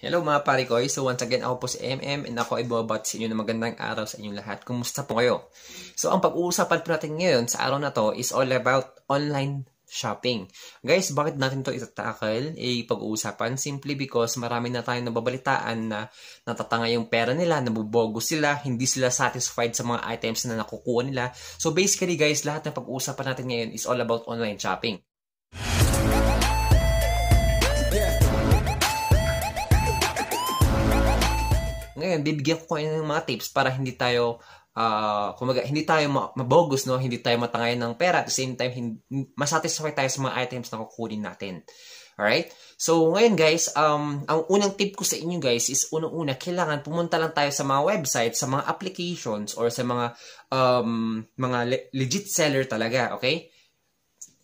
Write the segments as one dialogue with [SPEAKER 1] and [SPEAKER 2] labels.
[SPEAKER 1] Hello mga pare ko. So once again, ako po si MM and ako ay bumabat sa inyo ng magandang araw sa inyong lahat. Kumusta po kayo? So ang pag-uusapan po natin ngayon sa araw na to is all about online shopping. Guys, bakit natin to itatakal, ipag-uusapan? Eh, simply because marami na tayong nababalitaan na natatanga yung pera nila, nabubogo sila, hindi sila satisfied sa mga items na nakukuha nila. So basically guys, lahat ng pag-uusapan natin ngayon is all about online shopping. Ngayon, bibigyan ko kayo ng mga tips para hindi tayo uh, ah, kumaga, hindi tayo mabogus, no? hindi tayo matangayan ng pera. At the same time, hindi, masatisfy tayo sa mga items na kukunin natin. Alright? So, ngayon guys, um, ang unang tip ko sa inyo guys is unang-una, kailangan pumunta lang tayo sa mga website, sa mga applications, or sa mga, um, mga le- legit seller talaga, okay?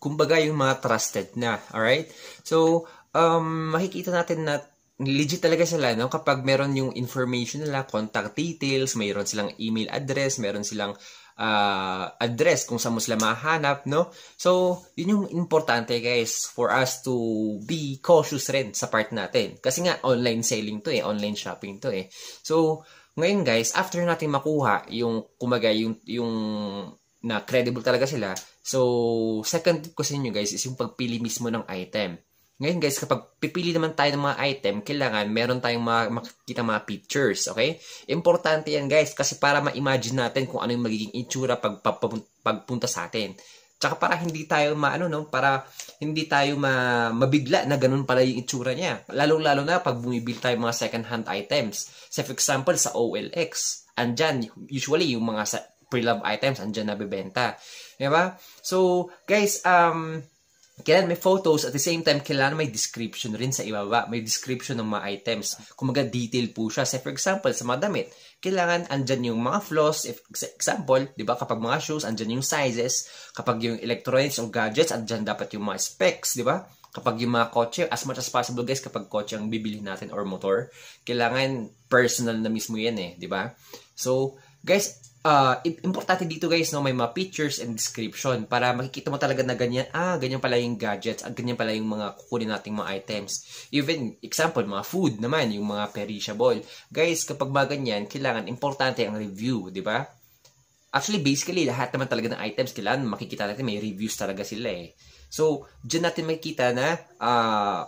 [SPEAKER 1] Kumbaga yung mga trusted na, alright? So, um, makikita natin na legit talaga sila, no? Kapag meron yung information nila, contact details, mayroon silang email address, meron silang uh, address kung saan mo sila mahanap, no? So, yun yung importante, guys, for us to be cautious rin sa part natin. Kasi nga, online selling to eh, online shopping to eh. So, ngayon guys, after natin makuha yung, kumaga, yung, yung na credible talaga sila, so, second tip ko sa inyo guys is yung pagpili mismo ng item. Ngayon guys, kapag pipili naman tayo ng mga item, kailangan meron tayong mga, makikita mga pictures, okay? Importante yan guys, kasi para ma-imagine natin kung ano yung magiging itsura pag, pag, pagpunta sa atin. Tsaka para hindi tayo maano no, para hindi tayo ma, mabigla na ganun pala yung itsura niya. Lalo-lalo na pag bumibili tayo mga second-hand items. Say for example, sa OLX, andyan, usually yung mga pre-love items, andyan nabibenta. Diba? So, guys, um, kailan may photos at the same time kailan may description rin sa ibaba may description ng mga items kumaga detail po siya say for example sa mga damit kailangan andyan yung mga flaws if example di ba kapag mga shoes andyan yung sizes kapag yung electronics o gadgets andyan dapat yung mga specs di ba kapag yung mga kotse, as much as possible guys, kapag kotse ang bibili natin or motor, kailangan personal na mismo yan eh, di ba? So, Guys, uh, importante dito guys, no, may mga pictures and description para makikita mo talaga na ganyan, ah, ganyan pala yung gadgets, at ganyan pala yung mga kukunin nating mga items. Even, example, mga food naman, yung mga perishable. Guys, kapag mga ganyan, kailangan importante ang review, di ba? Actually, basically, lahat naman talaga ng items, kailangan makikita natin, may reviews talaga sila eh. So, dyan natin makikita na uh,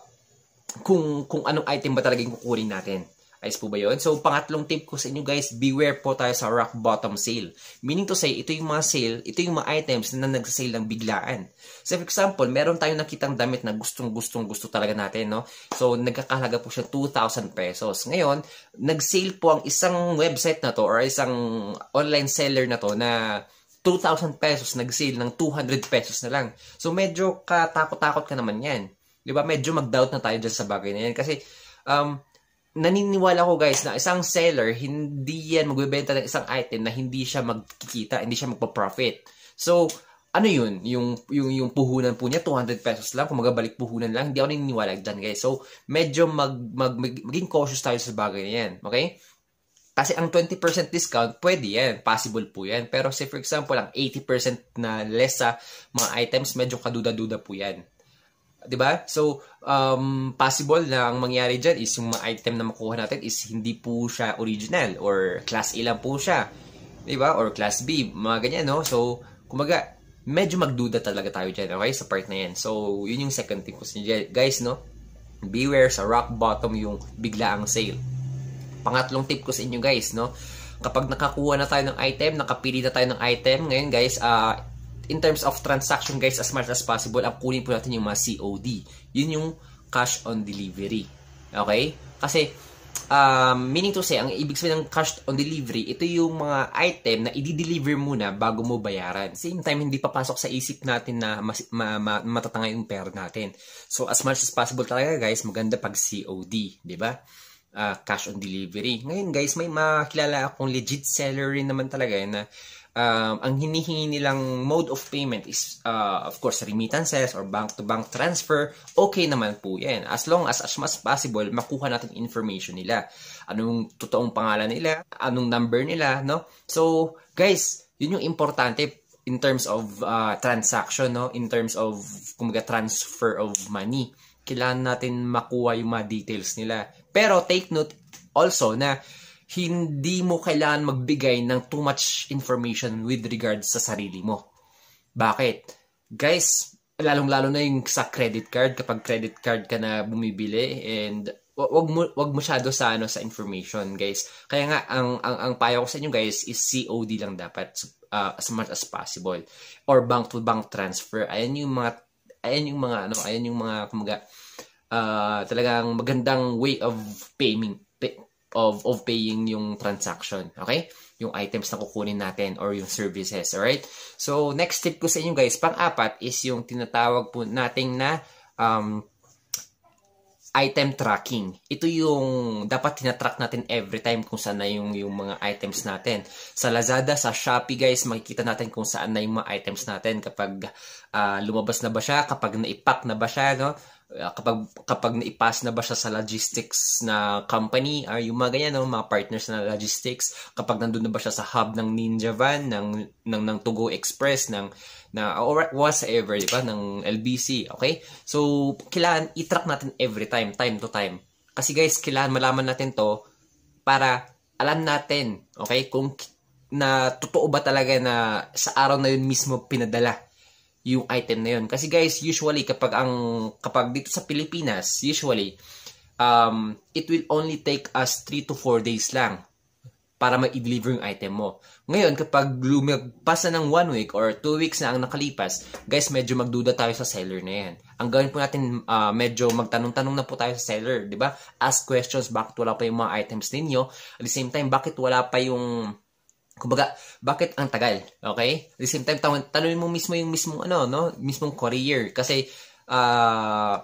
[SPEAKER 1] kung, kung anong item ba talaga yung kukunin natin. Ayos po ba yun? So, pangatlong tip ko sa inyo guys, beware po tayo sa rock bottom sale. Meaning to say, ito yung mga sale, ito yung mga items na nagsasale ng biglaan. So, for example, meron tayong nakitang damit na gustong-gustong gusto talaga natin, no? So, nagkakahalaga po siya 2,000 pesos. Ngayon, nagsale po ang isang website na to or isang online seller na to na 2,000 pesos nag-sale ng 200 pesos na lang. So, medyo katakot-takot ka naman yan. Di ba? Medyo mag-doubt na tayo dyan sa bagay na yan. Kasi, um, naniniwala ko guys na isang seller, hindi yan magbebenta ng isang item na hindi siya magkikita, hindi siya magpa-profit. So, ano yun? Yung, yung, yung puhunan po niya, 200 pesos lang. Kung magabalik puhunan lang, hindi ako naniniwala dyan guys. So, medyo mag, mag, mag, maging cautious tayo sa bagay na yan. Okay? Kasi ang 20% discount, pwede yan. Possible po yan. Pero say for example, ang 80% na less sa mga items, medyo kaduda-duda po yan. 'di ba? So um possible na ang mangyari diyan is yung mga item na makuha natin is hindi po siya original or class A lang po siya. 'Di ba? Or class B, mga ganyan no. So kumaga medyo magduda talaga tayo diyan, okay? Sa part na 'yan. So yun yung second tip ko sa guys no. Beware sa rock bottom yung bigla ang sale. Pangatlong tip ko sa inyo guys no. Kapag nakakuha na tayo ng item, nakapili na tayo ng item, ngayon guys, uh, in terms of transaction guys, as much as possible, ang kunin po natin yung mga COD. Yun yung cash on delivery. Okay? Kasi, um, meaning to say, ang ibig sabihin ng cash on delivery, ito yung mga item na i-deliver muna bago mo bayaran. Same time, hindi papasok sa isip natin na mas, ma, ma, matatanga yung pera natin. So, as much as possible talaga guys, maganda pag COD, di ba? Uh, cash on delivery. Ngayon guys, may makilala akong legit seller rin naman talaga eh, na um, ang hinihingi nilang mode of payment is, uh, of course, remittances or bank-to-bank -bank transfer, okay naman po yan. As long as as much as possible, makuha natin information nila. Anong totoong pangalan nila, anong number nila, no? So, guys, yun yung importante in terms of uh, transaction, no? In terms of, kumaga, transfer of money. Kailangan natin makuha yung mga details nila. Pero, take note also na hindi mo kailangan magbigay ng too much information with regards sa sarili mo. Bakit? Guys, lalong-lalo na yung sa credit card kapag credit card ka na bumibili and wag mo wag masyado sa ano sa information guys. Kaya nga ang ang, ang payo ko sa inyo guys is COD lang dapat uh, as much as possible or bank to bank transfer. Ayan yung mga ayan yung mga ano, ayan yung mga kumaga uh, talagang magandang way of paying of, of paying yung transaction. Okay? Yung items na kukunin natin or yung services. Alright? So, next tip ko sa inyo guys, pang-apat is yung tinatawag po nating na um, item tracking. Ito yung dapat tinatrack natin every time kung saan na yung, yung mga items natin. Sa Lazada, sa Shopee guys, makikita natin kung saan na yung mga items natin kapag uh, lumabas na ba siya, kapag naipack na ba siya, no? Ah, kapag kapag naipas na ba siya sa logistics na company or yung mga ganyan no, mga partners na logistics kapag nandun na ba siya sa hub ng Ninja Van ng ng ng Togo Express ng na or whatever di ba ng LBC okay so kailan i-track natin every time time to time kasi guys kailan malaman natin to para alam natin okay kung na totoo ba talaga na sa araw na yun mismo pinadala yung item na yun. Kasi guys, usually kapag ang kapag dito sa Pilipinas, usually um, it will only take us 3 to 4 days lang para ma-deliver yung item mo. Ngayon, kapag lumagpas na ng 1 week or 2 weeks na ang nakalipas, guys, medyo magduda tayo sa seller na yan. Ang gawin po natin, uh, medyo magtanong-tanong na po tayo sa seller, di ba? Ask questions, bakit wala pa yung mga items ninyo? At the same time, bakit wala pa yung Kumbaga, bakit ang tagal? Okay? At the same time, tanongin mo mismo yung mismong ano, no? Mismong courier. Kasi, uh,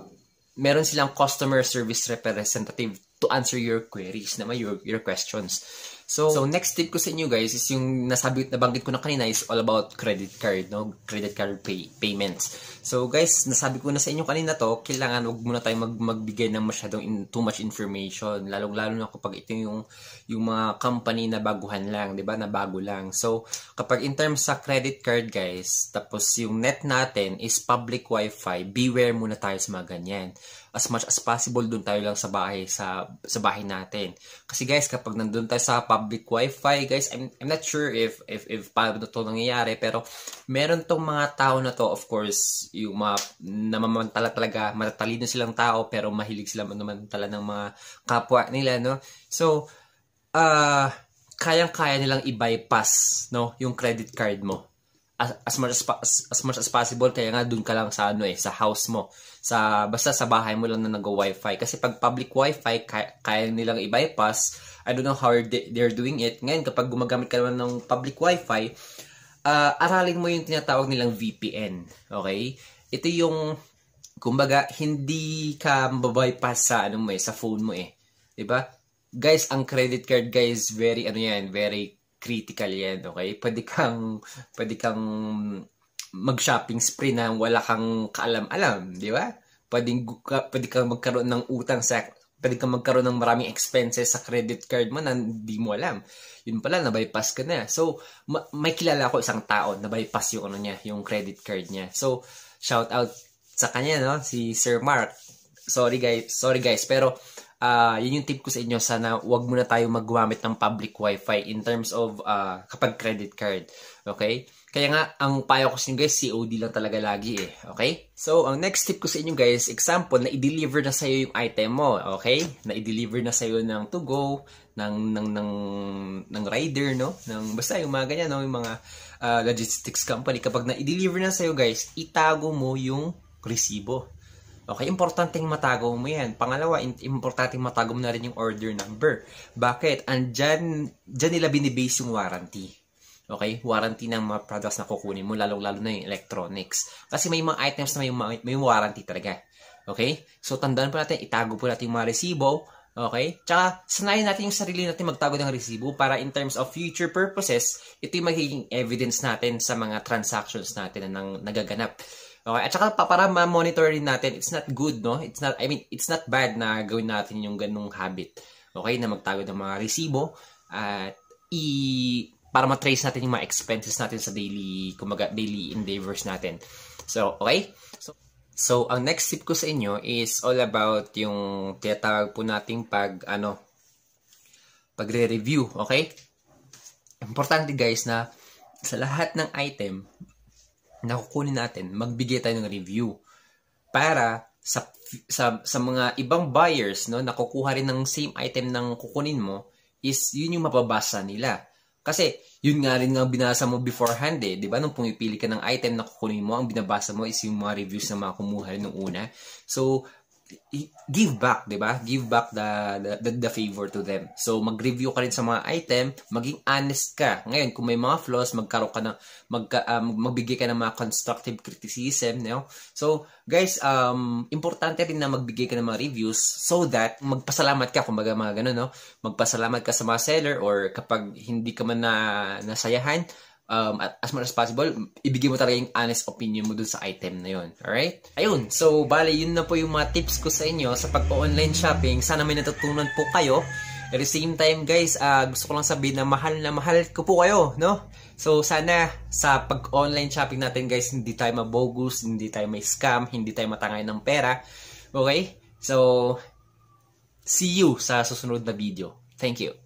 [SPEAKER 1] meron silang customer service representative to answer your queries naman, your, your questions. So, so next tip ko sa inyo guys is yung nasabi, nabanggit ko na kanina is all about credit card, no? Credit card pay, payments. So guys, nasabi ko na sa inyo kanina to, kailangan wag muna tayong mag, magbigay ng masyadong in, too much information, lalong-lalo na kapag ito yung yung mga company na baguhan lang, 'di ba? Na bago lang. So, kapag in terms sa credit card guys, tapos yung net natin is public wifi, beware muna tayo sa mga ganyan as much as possible doon tayo lang sa bahay sa sa bahay natin. Kasi guys, kapag nandoon tayo sa public wifi, guys, I'm, I'm not sure if if if paano to nangyayari pero meron tong mga tao na to, of course, yung mga namamantala talaga, matatalino silang tao pero mahilig sila mamantala ng mga kapwa nila, no? So, ah uh, kayang-kaya nilang i-bypass, no, yung credit card mo as, as much as, as, much as possible kaya nga doon ka lang sa ano eh sa house mo sa basta sa bahay mo lang na nag-wifi kasi pag public wifi kaya, kaya nilang i-bypass I don't know how they're doing it ngayon kapag gumagamit ka naman ng public wifi uh, aralin mo yung tinatawag nilang VPN okay ito yung kumbaga hindi ka mabypass sa ano mo eh sa phone mo eh 'di ba guys ang credit card guys very ano yan very critical yan, okay? Pwede kang, pwede kang mag-shopping spree na wala kang kaalam-alam, di ba? Pwede, pwede kang magkaroon ng utang sa, pwede kang magkaroon ng maraming expenses sa credit card mo na hindi mo alam. Yun pala, na-bypass ka na. So, ma- may kilala ko isang tao, na-bypass yung ano niya, yung credit card niya. So, shout out sa kanya, no? Si Sir Mark sorry guys, sorry guys, pero uh, yun yung tip ko sa inyo, sana wag muna tayo maggumamit ng public wifi in terms of uh, kapag credit card, okay? Kaya nga, ang payo ko sa inyo guys, COD lang talaga lagi eh, okay? So, ang next tip ko sa inyo guys, example, na i-deliver na sa'yo yung item mo, okay? Na deliver na sa'yo ng to-go, ng, ng, ng, ng rider, no? Ng, basta yung mga ganyan, no? Yung mga uh, logistics company, kapag na deliver na sa'yo guys, itago mo yung resibo, Okay, importanteng matago mo yan. Pangalawa, importanteng matago mo na rin yung order number. Bakit? Andyan, dyan nila binibase yung warranty. Okay? Warranty ng mga products na kukunin mo, lalong-lalo na yung electronics. Kasi may mga items na may, may warranty talaga. Okay? So, tandaan po natin, itago po natin yung mga resibo, Okay? Tsaka, sanayin natin yung sarili natin magtago ng resibo para in terms of future purposes, ito yung magiging evidence natin sa mga transactions natin na nang nagaganap. Okay? At tsaka, para ma-monitor rin natin, it's not good, no? It's not, I mean, it's not bad na gawin natin yung ganung habit. Okay? Na magtago ng mga resibo at i para ma-trace natin yung mga expenses natin sa daily, kumaga, daily endeavors natin. So, okay? So, So, ang next tip ko sa inyo is all about yung tinatawag po nating pag, ano, pagre-review, okay? Importante guys na sa lahat ng item na kukunin natin, magbigay tayo ng review para sa, sa, sa mga ibang buyers no, na kukuha rin ng same item ng kukunin mo is yun yung mababasa nila. Kasi, yun nga rin nga binasa mo beforehand eh. Di ba? Nung pumipili ka ng item na kukunin mo, ang binabasa mo is yung mga reviews na makumbuhay nung una. So, give back, 'di ba? Give back the, the the favor to them. So mag-review ka rin sa mga item, maging honest ka. Ngayon, kung may mga flaws, magkaroon ka ng magka, um, magbigay ka ng mga constructive criticism, 'no? So guys, um importante rin na magbigay ka ng mga reviews so that magpasalamat ka kumbaga mga ganun, no? Magpasalamat ka sa mga seller or kapag hindi ka man na nasayahan, um, as much as possible, ibigay mo talaga yung honest opinion mo dun sa item na yun. Alright? Ayun. So, bale, yun na po yung mga tips ko sa inyo sa pagpo-online shopping. Sana may natutunan po kayo. At the same time, guys, uh, gusto ko lang sabihin na mahal na mahal ko po kayo, no? So, sana sa pag-online shopping natin, guys, hindi tayo mabogus, hindi tayo may scam, hindi tayo matangay ng pera. Okay? So, see you sa susunod na video. Thank you.